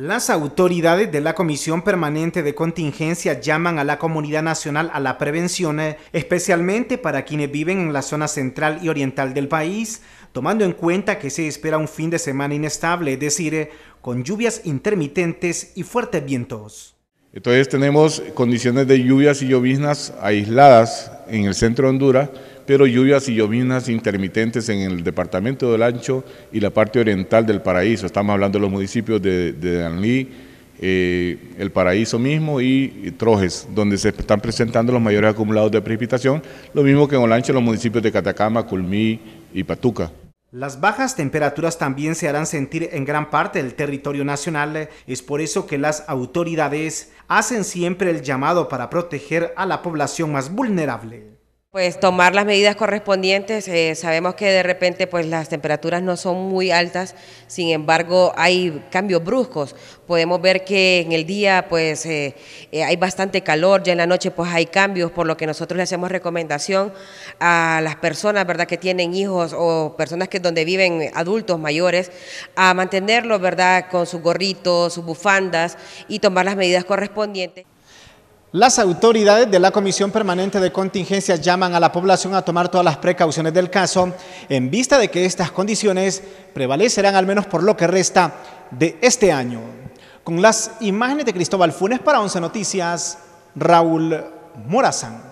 Las autoridades de la Comisión Permanente de Contingencia llaman a la comunidad nacional a la prevención, eh, especialmente para quienes viven en la zona central y oriental del país, tomando en cuenta que se espera un fin de semana inestable, es decir, eh, con lluvias intermitentes y fuertes vientos. Entonces tenemos condiciones de lluvias y lloviznas aisladas en el centro de Honduras, pero lluvias y llovinas intermitentes en el departamento del Ancho y la parte oriental del Paraíso. Estamos hablando de los municipios de, Danlí, eh, el Paraíso mismo y Trojes, donde se están presentando los mayores acumulados de precipitación, lo mismo que en Olancho, los municipios de Catacama, Culmí y Patuca. Las bajas temperaturas también se harán sentir en gran parte del territorio nacional, es por eso que las autoridades hacen siempre el llamado para proteger a la población más vulnerable. Pues tomar las medidas correspondientes, eh, sabemos que de repente pues las temperaturas no son muy altas, sin embargo hay cambios bruscos, podemos ver que en el día pues eh, eh, hay bastante calor, ya en la noche pues hay cambios, por lo que nosotros le hacemos recomendación a las personas verdad que tienen hijos o personas que donde viven adultos mayores a mantenerlos verdad con sus gorritos, sus bufandas y tomar las medidas correspondientes. Las autoridades de la Comisión Permanente de Contingencias llaman a la población a tomar todas las precauciones del caso en vista de que estas condiciones prevalecerán al menos por lo que resta de este año. Con las imágenes de Cristóbal Funes para 11 Noticias, Raúl Morazán.